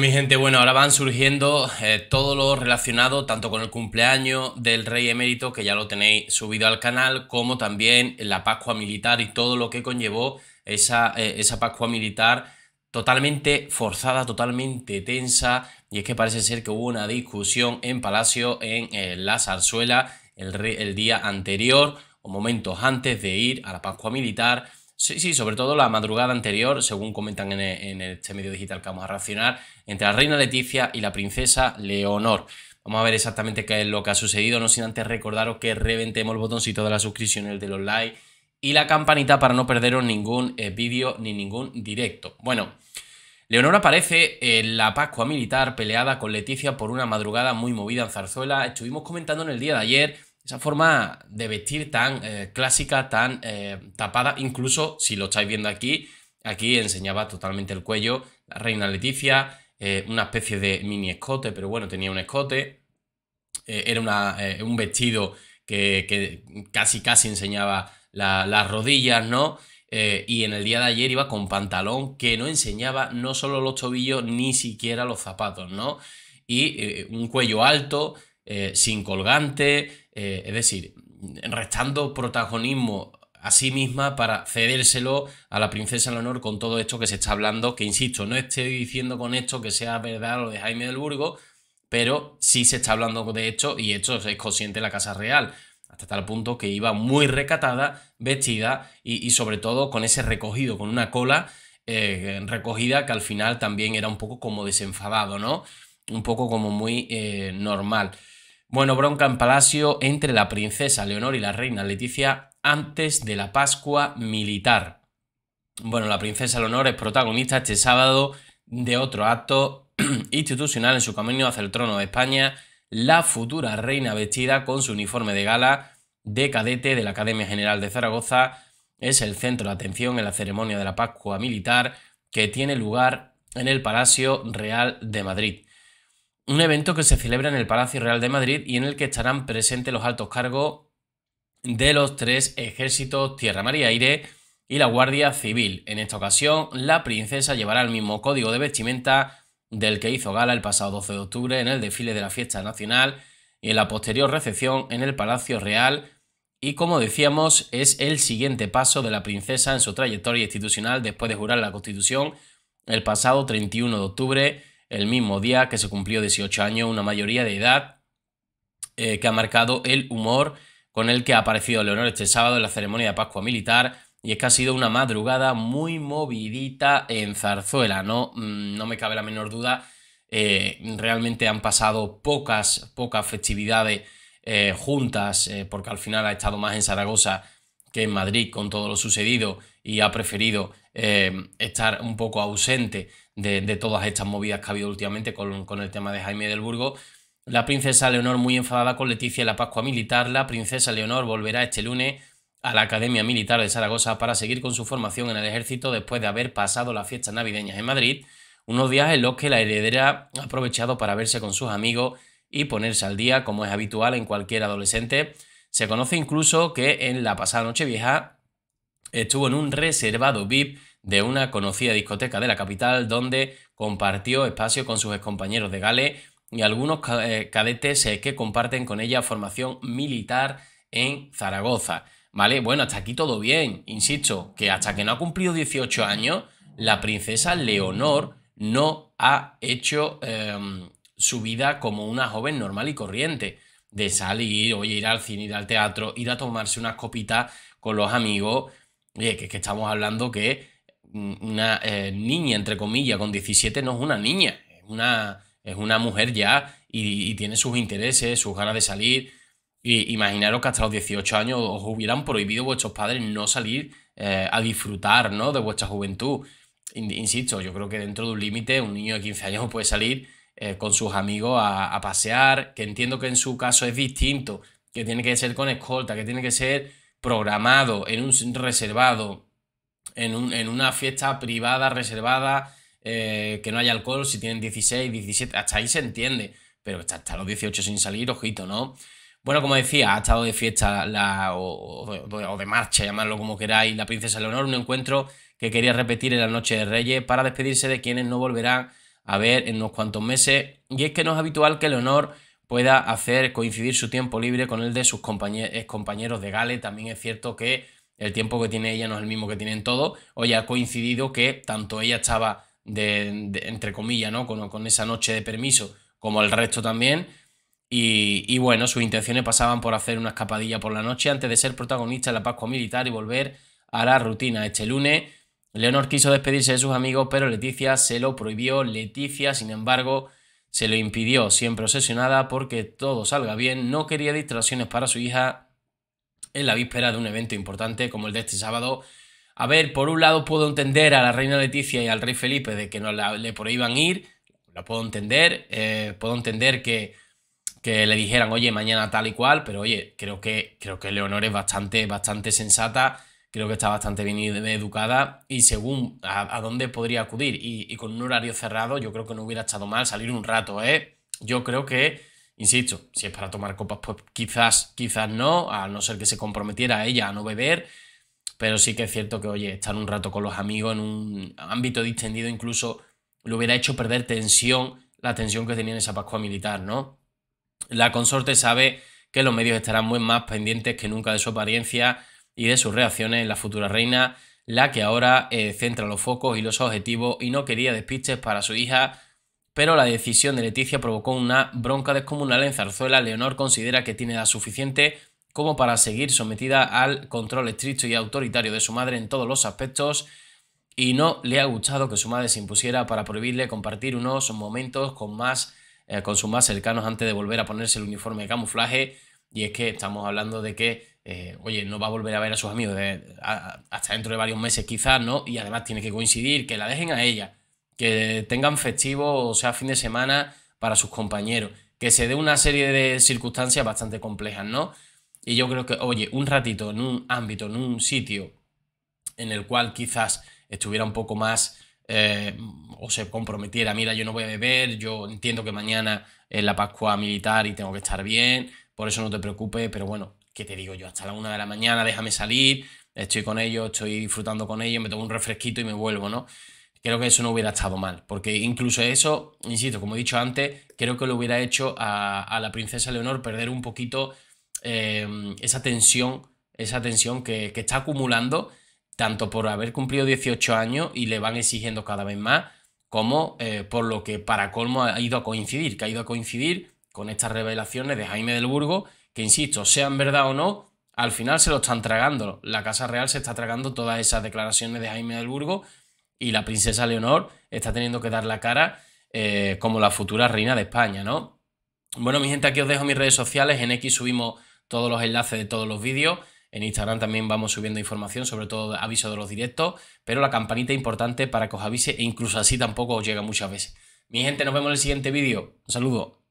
mi gente? Bueno, ahora van surgiendo eh, todo lo relacionado tanto con el cumpleaños del rey emérito, que ya lo tenéis subido al canal, como también la Pascua Militar y todo lo que conllevó esa, eh, esa Pascua Militar totalmente forzada, totalmente tensa, y es que parece ser que hubo una discusión en Palacio, en eh, la zarzuela, el, el día anterior o momentos antes de ir a la Pascua Militar, Sí, sí, sobre todo la madrugada anterior, según comentan e, en, este medio digital que vamos a reaccionar, entre la reina Leticia y la princesa Leonor. Vamos a ver exactamente qué es lo que ha sucedido, no sin antes recordaros que reventemos el botoncito de la suscripción, el de los likes y la campanita para no perderos ningún eh, vídeo ni ningún directo. Bueno, Leonor aparece en la Pascua Militar peleada con Leticia por una madrugada muy movida en Zarzuela. Estuvimos comentando en el día de ayer esa forma de vestir tan eh, clásica, tan eh, tapada, incluso si lo estáis viendo aquí, aquí enseñaba totalmente el cuello la reina Leticia, eh, una especie de mini escote, pero bueno, tenía un escote, era un vestido que, casi casi enseñaba las rodillas, ¿no? y en el día de ayer iba con pantalón que no enseñaba no solo los tobillos ni siquiera los zapatos, ¿no? Y un cuello alto, sin colgante, eh, es decir, restando protagonismo a sí misma para cedérselo a la princesa Leonor con todo esto que se está hablando, que insisto, no estoy diciendo con esto que sea verdad lo de Jaime del Burgo, pero sí se está hablando de esto y esto es consciente la Casa Real, hasta tal punto que iba muy recatada, vestida y, sobre todo con ese recogido, con una cola eh, recogida que al final también era un poco como desenfadado, ¿no? Un poco como muy eh, normal. Bueno, bronca en Palacio entre la princesa Leonor y la reina Leticia antes de la Pascua Militar. Bueno, la princesa Leonor es protagonista este sábado de otro acto institucional en su camino hacia el trono de España, la futura reina vestida con su uniforme de gala de cadete de la Academia General de Zaragoza es el centro de atención en la ceremonia de la Pascua Militar que tiene lugar en el Palacio Real de Madrid. Un evento que se celebra en el Palacio Real de Madrid y en el que estarán presentes los altos cargos de los tres ejércitos Tierra, Mar y Aire y la Guardia Civil. En esta ocasión, la princesa llevará el mismo código de vestimenta del que hizo gala el pasado 12 de octubre en el desfile de la fiesta nacional y en la posterior recepción en el Palacio Real y como decíamos es el siguiente paso de la princesa en su trayectoria institucional después de jurar la Constitución el pasado 31 de octubre el mismo día que se cumplió 18 años, una mayoría de edad eh, que ha marcado el humor con el que ha aparecido Leonor este sábado en la ceremonia de Pascua Militar. Y es que ha sido una madrugada muy movidita en Zarzuela, no, mm, no me cabe la menor duda. Eh, realmente han pasado pocas, pocas festividades eh, juntas, porque al final ha estado más en Zaragoza que en Madrid con todo lo sucedido y ha preferido estar un poco ausente de, todas estas movidas que ha habido últimamente con, el tema de Jaime del Burgo. La princesa Leonor muy enfadada con Leticia en la Pascua Militar. La princesa Leonor volverá este lunes a la Academia Militar de Zaragoza para seguir con su formación en el ejército después de haber pasado las fiestas navideñas en Madrid, unos días en los que la heredera ha aprovechado para verse con sus amigos y ponerse al día, como es habitual en cualquier adolescente. Se conoce incluso que en la pasada Nochevieja estuvo en un reservado VIP de una conocida discoteca de la capital donde compartió espacio con sus compañeros de Gales y algunos eh, cadetes eh, que comparten con ella formación militar en Zaragoza. Vale, bueno, hasta aquí todo bien, insisto, que hasta que no ha cumplido 18 años, la princesa Leonor no ha hecho em, su vida como una joven normal y corriente, de salir, oye, ir al cine, ir al teatro, ir a tomarse unas copitas con los amigos, oye, que estamos hablando que una eh, niña, entre comillas, con 17 no es una niña, es una, es una mujer ya y, tiene sus intereses, sus ganas de salir. Y imaginaros que hasta los 18 años os hubieran prohibido vuestros padres no salir eh, a disfrutar de vuestra juventud. Insisto, yo creo que dentro de un límite un niño de 15 años puede salir eh, con sus amigos a, a pasear, que entiendo que en su caso es distinto, que tiene que ser con escolta, que tiene que ser programado en un reservado, en, una fiesta privada, reservada, eh, que no haya alcohol, si tienen 16, 17, hasta ahí se entiende, pero hasta, los 18 sin salir, ojito, ¿no? Bueno, como decía, ha estado de fiesta o, de marcha, llamarlo como queráis, la princesa Leonor, un encuentro que quería repetir en la Noche de Reyes para despedirse de quienes no volverán a ver en unos cuantos meses. Y es que no es habitual que Leonor pueda hacer coincidir su tiempo libre con el de sus compañeros de Gale, También es cierto que el tiempo que tiene ella no es el mismo que tienen todos, o ya ha coincidido que tanto ella estaba, de, entre comillas, ¿no? Con, esa noche de permiso, como el resto también. Y, y, bueno, sus intenciones pasaban por hacer una escapadilla por la noche antes de ser protagonista de la Pascua Militar y volver a la rutina. Este lunes, Leonor quiso despedirse de sus amigos, pero Leticia se lo prohibió. Leticia, sin embargo, se lo impidió, siempre obsesionada porque todo salga bien, no quería distracciones para su hija en la víspera de un evento importante como el de este sábado. A ver, por un lado puedo entender a la reina Leticia y al rey Felipe de que no le prohíban ir, la puedo entender, eh, puedo entender que, le dijeran, oye, mañana tal y cual, pero oye, creo que, creo que Leonor es bastante, bastante sensata, creo que está bastante bien educada y según a, dónde podría acudir y, con un horario cerrado, yo creo que no hubiera estado mal salir un rato, ¿eh? Yo creo que Insisto, si es para tomar copas, pues quizás, quizás no, a no ser que se comprometiera a ella a no beber, pero sí que es cierto que, oye, estar un rato con los amigos en un ámbito distendido incluso le hubiera hecho perder tensión, la tensión que tenía en esa Pascua militar, ¿no? La consorte sabe que los medios estarán muy más pendientes que nunca de su apariencia y de sus reacciones en la futura reina, la que ahora eh, centra los focos y los objetivos y no quería despistes para su hija pero la decisión de Leticia provocó una bronca descomunal en Zarzuela. Leonor considera que tiene edad suficiente como para seguir sometida al control estricto y autoritario de su madre en todos los aspectos y no le ha gustado que su madre se impusiera para prohibirle compartir unos momentos con, más, eh, con sus más cercanos antes de volver a ponerse el uniforme de camuflaje. Y es que estamos hablando de que, eh, oye, no va a volver a ver a sus amigos hasta dentro de varios meses quizás, ¿no? Y además tiene que coincidir que la dejen a ella que tengan festivo o sea fin de semana para sus compañeros, que se dé una serie de circunstancias bastante complejas, ¿no? Y yo creo que, oye, un ratito en un ámbito, en un sitio en el cual quizás estuviera un poco más eh, o se comprometiera, mira, yo no voy a beber, yo entiendo que mañana es la Pascua militar y tengo que estar bien, por eso no te preocupes, pero bueno, ¿qué te digo yo? Hasta la una de la mañana, déjame salir, estoy con ellos, estoy disfrutando con ellos, me tomo un refresquito y me vuelvo, ¿no? creo que eso no hubiera estado mal, porque incluso eso, insisto, como he dicho antes, creo que lo hubiera hecho a, la princesa Leonor perder un poquito eh, esa tensión, esa tensión que, está acumulando, tanto por haber cumplido 18 años y le van exigiendo cada vez más, como eh, por lo que para colmo ha ido a coincidir, que ha ido a coincidir con estas revelaciones de Jaime del Burgo, que insisto, sean verdad o no, al final se lo están tragando. La Casa Real se está tragando todas esas declaraciones de Jaime del Burgo y la princesa Leonor está teniendo que dar la cara eh, como la futura reina de España, ¿no? Bueno, mi gente, aquí os dejo mis redes sociales. En X subimos todos los enlaces de todos los vídeos. En Instagram también vamos subiendo información, sobre todo aviso de los directos, pero la campanita es importante para que os avise e incluso así tampoco os llega muchas veces. Mi gente, nos vemos en el siguiente vídeo. Un saludo.